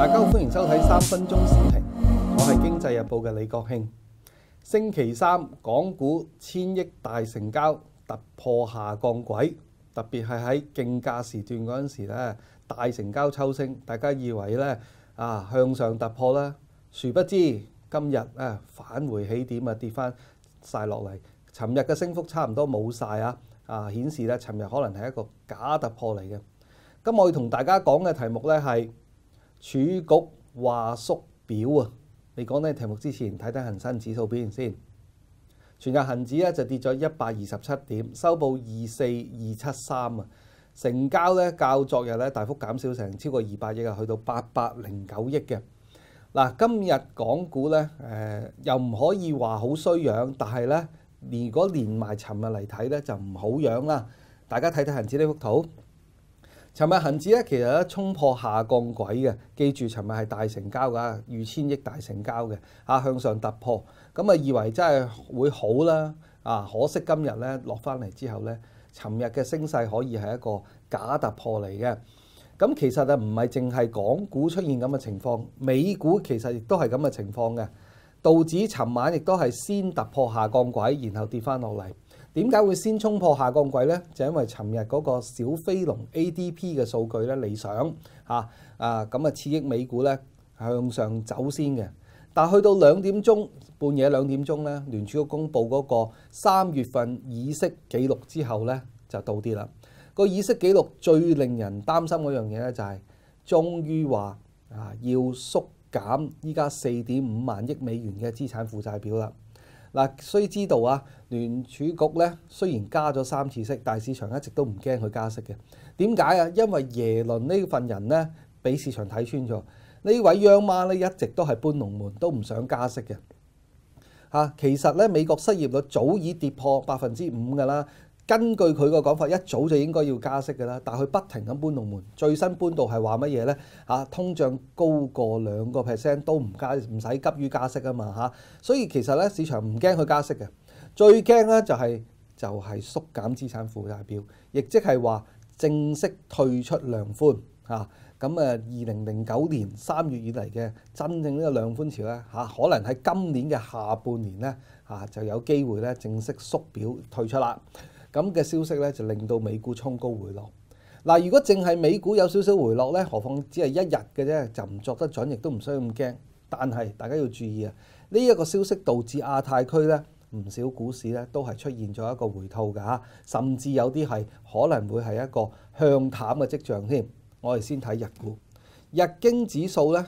大家好，欢迎收睇三分钟市评。我系经济日报嘅李国庆。星期三港股千亿大成交突破下降轨，特别系喺竞价时段嗰阵时咧大成交抽升，大家以为咧啊向上突破啦，殊不知今日啊返回起点啊跌翻晒落嚟。寻日嘅升幅差唔多冇晒啊，啊显示咧寻日可能系一个假突破嚟嘅。咁我要同大家讲嘅题目咧系。儲局話縮表啊！你講呢題目之前睇睇恒生指數表現先。全日恒指咧就跌咗一百二十七點，收報二四二七三啊。成交咧較昨日咧大幅減少成超過二百億啊，去到八百零九億嘅。嗱，今日港股咧誒又唔可以話好衰樣，但係咧如果連埋尋日嚟睇咧就唔好樣啦。大家睇睇恒指呢幅圖。尋日恆指咧其實咧衝破下降軌嘅，記住尋日係大成交㗎，逾千億大成交嘅，啊向上突破，咁啊以為真係會好啦，啊可惜今日咧落翻嚟之後咧，尋日嘅升勢可以係一個假突破嚟嘅，咁其實啊唔係淨係港股出現咁嘅情況，美股其實亦都係咁嘅情況嘅，道指尋晚亦都係先突破下降軌，然後跌翻落嚟。點解會先衝破下降軌呢？就因為尋日嗰個小飛龍 ADP 嘅數據咧理想嚇啊，咁啊刺激美股咧向上走先嘅。但去到兩點鐘半夜兩點鐘咧，聯儲局公佈嗰個三月份意識記錄之後咧，就到啲啦。個意識記錄最令人擔心嗰樣嘢咧，就係終於話啊要縮減依家四點五萬億美元嘅資產負債表啦。嗱，需知道啊，聯儲局咧雖然加咗三次息，但市場一直都唔驚佢加息嘅。點解啊？因為耶倫呢份人咧，俾市場睇穿咗。呢位央媽咧一直都係搬龍門，都唔想加息嘅。其實咧美國失業率早已跌破百分之五㗎啦。根據佢個講法，一早就應該要加息㗎啦，但佢不停咁搬龍門，最新搬到係話乜嘢呢？嚇，通脹高過兩個 percent 都唔加唔使急於加息啊嘛嚇，所以其實咧市場唔驚佢加息嘅，最驚咧就係就係縮減資產負債表，亦即係話正式退出量寬嚇。咁誒，二零零九年三月以嚟嘅真正呢個量寬潮咧嚇，可能喺今年嘅下半年咧嚇就有機會咧正式縮表退出啦。咁嘅消息咧，就令到美股衝高回落。嗱，如果淨係美股有少少回落咧，何況只係一日嘅啫，就唔作得準，亦都唔需要咁驚。但係大家要注意啊，呢一個消息導致亞太區咧唔少股市咧都係出現咗一個回吐㗎甚至有啲係可能會係一個向淡嘅跡象添。我哋先睇日股，日經指數咧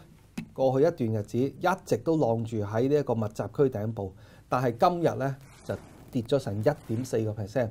過去一段日子一直都浪住喺呢一個密集區頂部，但係今日咧就跌咗成一點四個 percent。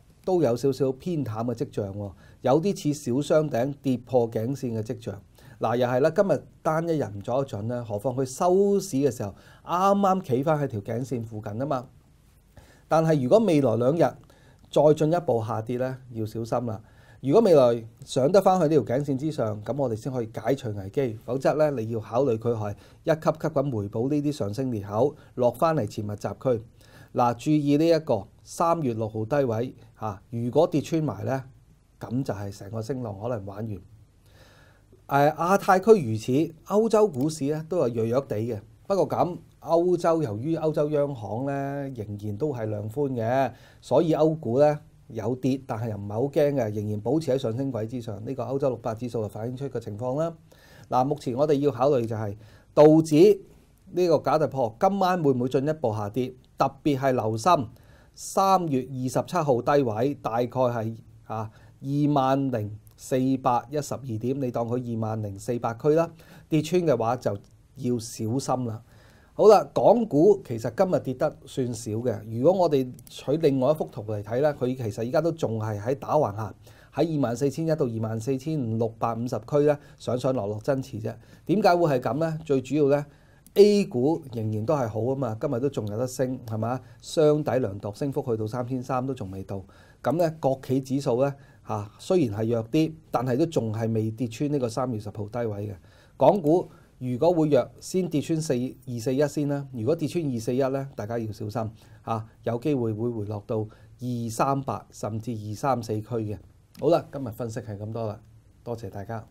都有少少偏淡嘅跡象，有啲似小雙頂跌破頸線嘅跡象。嗱，又係啦，今日單一日唔做得準咧，何況佢收市嘅時候啱啱企翻喺條頸線附近啊嘛。但係如果未來兩日再進一步下跌咧，要小心啦。如果未來上得翻去呢條頸線之上，咁我哋先可以解除危機。否則咧，你要考慮佢係一級級咁回補呢啲上升裂口，落翻嚟前密集區。嗱，注意呢一個。三月六號低位嚇，如果跌穿埋咧，咁就係成個升浪可能玩完。誒亞太區如此，歐洲股市咧都係弱弱地嘅。不過咁歐洲由於歐洲央行咧仍然都係量寬嘅，所以歐股咧有跌，但係又唔係好驚嘅，仍然保持喺上升軌之上。呢個歐洲六百指數就反映出個情況啦。嗱，目前我哋要考慮就係道指呢個假突破今晚會唔會進一步下跌，特別係留心。三月二十七號低位大概係啊二萬零四百一十二點，你當佢二萬零四百區啦。跌穿嘅話就要小心啦。好啦，港股其實今日跌得算少嘅。如果我哋取另外一幅圖嚟睇咧，佢其實而家都仲係喺打橫行，喺二萬四千一到二萬四千六百五十區咧上上落落增持啫。點解會係咁咧？最主要咧。A 股仍然都係好啊嘛，今日都仲有得升係嘛？雙底量度升幅去到三千三都仲未到，咁咧國企指數咧嚇雖然係弱啲，但係都仲係未跌穿呢個三月十號低位嘅。港股如果會弱，先跌穿四二四一先啦。如果跌穿二四一咧，大家要小心嚇，有機會會回落到二三八甚至二三四區嘅。好啦，今日分析係咁多啦，多謝大家。